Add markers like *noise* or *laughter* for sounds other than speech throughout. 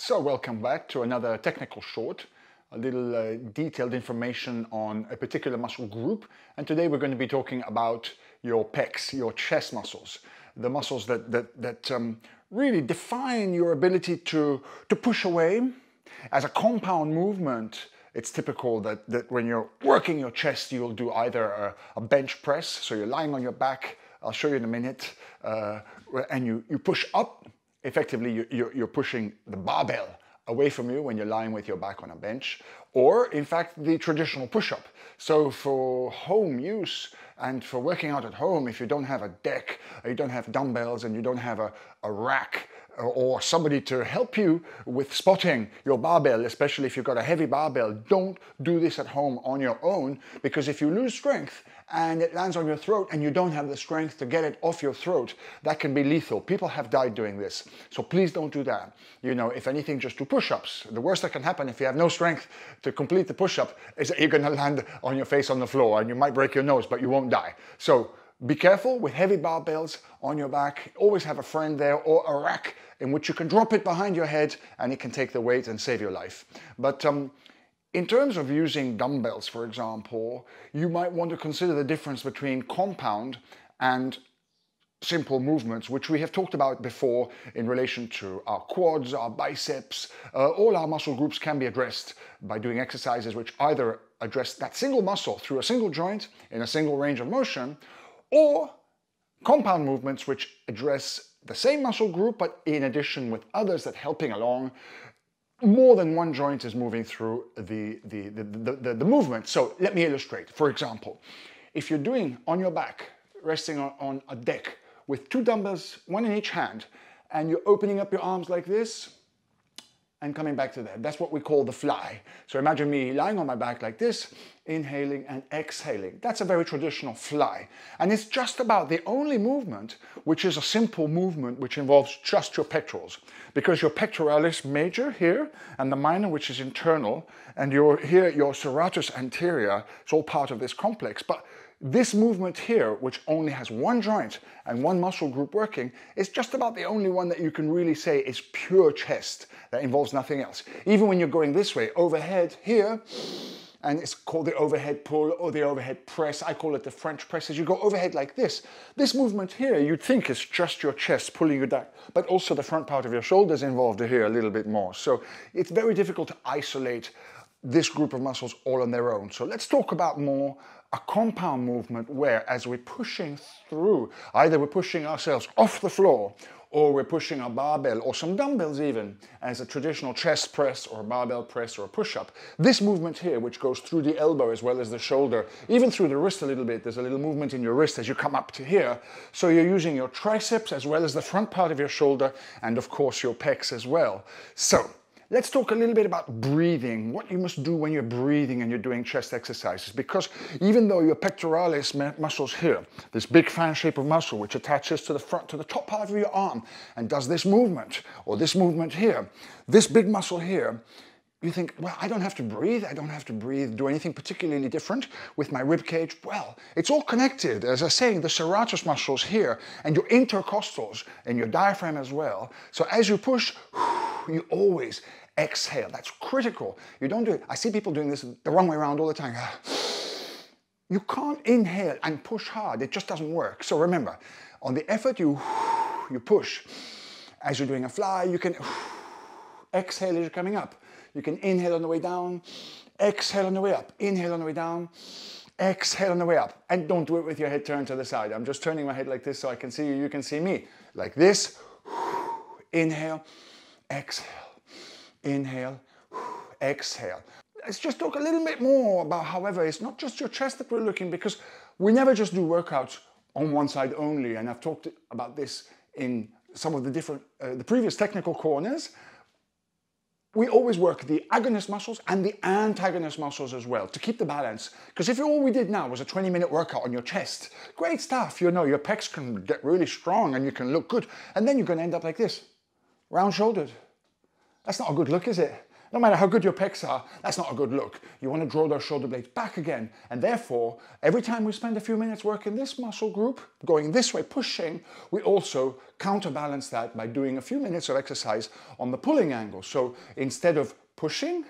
So welcome back to another technical short, a little uh, detailed information on a particular muscle group. And today we're going to be talking about your pecs, your chest muscles, the muscles that, that, that um, really define your ability to, to push away. As a compound movement, it's typical that, that when you're working your chest, you'll do either a, a bench press, so you're lying on your back, I'll show you in a minute, uh, and you, you push up effectively you're pushing the barbell away from you when you're lying with your back on a bench, or in fact the traditional push-up. So for home use and for working out at home, if you don't have a deck, you don't have dumbbells and you don't have a, a rack or somebody to help you with spotting your barbell, especially if you've got a heavy barbell, don't do this at home on your own because if you lose strength and it lands on your throat and you don't have the strength to get it off your throat, that can be lethal. People have died doing this. So please don't do that. You know, if anything, just do push-ups. The worst that can happen if you have no strength to complete the push-up is that you're gonna land on your face on the floor and you might break your nose, but you won't die. So be careful with heavy barbells on your back. Always have a friend there or a rack in which you can drop it behind your head and it can take the weight and save your life. But um, in terms of using dumbbells, for example, you might want to consider the difference between compound and simple movements, which we have talked about before in relation to our quads, our biceps, uh, all our muscle groups can be addressed by doing exercises which either address that single muscle through a single joint in a single range of motion, or compound movements which address the same muscle group but in addition with others that helping along more than one joint is moving through the, the, the, the, the, the movement. So let me illustrate. For example, if you're doing on your back, resting on, on a deck with two dumbbells, one in each hand, and you're opening up your arms like this, and coming back to that. That's what we call the fly. So imagine me lying on my back like this, inhaling and exhaling. That's a very traditional fly. And it's just about the only movement, which is a simple movement which involves just your pectorals. Because your pectoralis major here and the minor, which is internal, and your, here your serratus anterior, it's all part of this complex. But this movement here, which only has one joint and one muscle group working, is just about the only one that you can really say is pure chest, that involves nothing else. Even when you're going this way, overhead here, and it's called the overhead pull or the overhead press. I call it the French press. As you go overhead like this, this movement here, you'd think is just your chest pulling your back, but also the front part of your shoulders involved here a little bit more. So it's very difficult to isolate this group of muscles all on their own. So let's talk about more a compound movement where as we're pushing through, either we're pushing ourselves off the floor or we're pushing a barbell or some dumbbells even as a traditional chest press or a barbell press or a push-up. This movement here, which goes through the elbow as well as the shoulder, even through the wrist a little bit, there's a little movement in your wrist as you come up to here. So you're using your triceps as well as the front part of your shoulder and of course your pecs as well. So Let's talk a little bit about breathing, what you must do when you're breathing and you're doing chest exercises, because even though your pectoralis muscles here, this big fan shape of muscle which attaches to the front, to the top part of your arm and does this movement, or this movement here, this big muscle here you think, well, I don't have to breathe, I don't have to breathe, do anything particularly different with my rib cage. Well, it's all connected. As I was saying, the serratus muscles here and your intercostals and your diaphragm as well. So as you push, *sighs* you always exhale. That's critical. You don't do it. I see people doing this the wrong way around all the time. *sighs* You can't inhale and push hard. It just doesn't work. So remember, on the effort, you, *sighs* you push. As you're doing a fly, you can exhale as you're coming up. You can inhale on the way down, exhale on the way up, inhale on the way down, exhale on the way up. And don't do it with your head turned to the side. I'm just turning my head like this so I can see you, you can see me. Like this, inhale, exhale, inhale, exhale. Let's just talk a little bit more about, however, it's not just your chest that we're looking because we never just do workouts on one side only. And I've talked about this in some of the different, uh, the previous technical corners we always work the agonist muscles and the antagonist muscles as well to keep the balance. Because if all we did now was a 20 minute workout on your chest, great stuff, you know, your pecs can get really strong and you can look good. And then you're gonna end up like this, round shouldered. That's not a good look, is it? No matter how good your pecs are, that's not a good look. You want to draw those shoulder blades back again. And therefore, every time we spend a few minutes working this muscle group, going this way, pushing, we also counterbalance that by doing a few minutes of exercise on the pulling angle. So instead of pushing,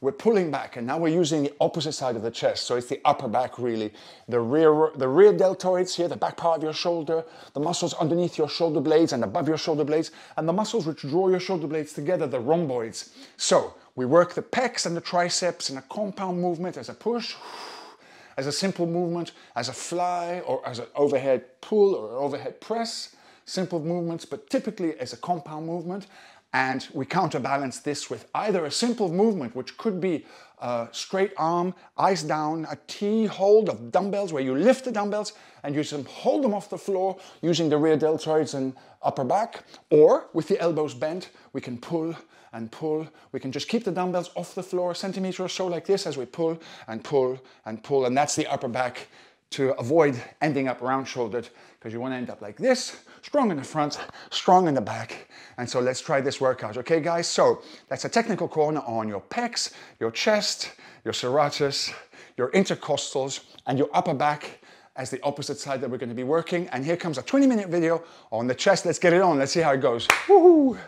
we're pulling back and now we're using the opposite side of the chest. So it's the upper back really, the rear, the rear deltoids here, the back part of your shoulder, the muscles underneath your shoulder blades and above your shoulder blades, and the muscles which draw your shoulder blades together, the rhomboids. So we work the pecs and the triceps in a compound movement as a push, as a simple movement, as a fly or as an overhead pull or overhead press, simple movements, but typically as a compound movement. And we counterbalance this with either a simple movement, which could be a uh, straight arm, eyes down, a T hold of dumbbells, where you lift the dumbbells and you just hold them off the floor using the rear deltoids and upper back, or with the elbows bent, we can pull and pull. We can just keep the dumbbells off the floor a centimeter or so like this as we pull and pull and pull, and that's the upper back to avoid ending up round-shouldered because you want to end up like this, strong in the front, strong in the back. And so let's try this workout, okay guys? So that's a technical corner on your pecs, your chest, your serratus, your intercostals, and your upper back as the opposite side that we're going to be working. And here comes a 20 minute video on the chest. Let's get it on. Let's see how it goes. Woohoo!